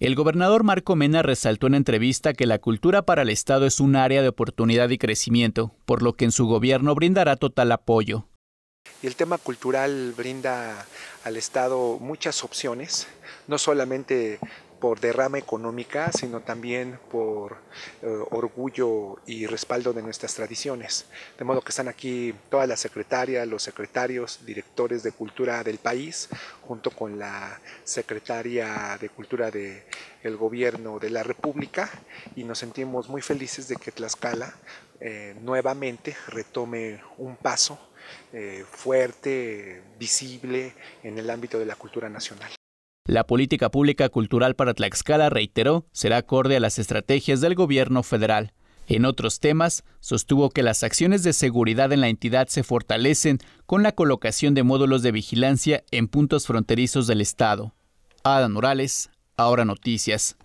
El gobernador Marco Mena resaltó en entrevista que la cultura para el Estado es un área de oportunidad y crecimiento, por lo que en su gobierno brindará total apoyo. Y el tema cultural brinda al Estado muchas opciones, no solamente por derrama económica, sino también por eh, orgullo y respaldo de nuestras tradiciones. De modo que están aquí todas las secretarias, los secretarios, directores de cultura del país, junto con la secretaria de cultura del gobierno de la República, y nos sentimos muy felices de que Tlaxcala eh, nuevamente retome un paso eh, fuerte, visible en el ámbito de la cultura nacional. La política pública cultural para Tlaxcala, reiteró, será acorde a las estrategias del gobierno federal. En otros temas, sostuvo que las acciones de seguridad en la entidad se fortalecen con la colocación de módulos de vigilancia en puntos fronterizos del Estado. Adam Morales, ahora noticias.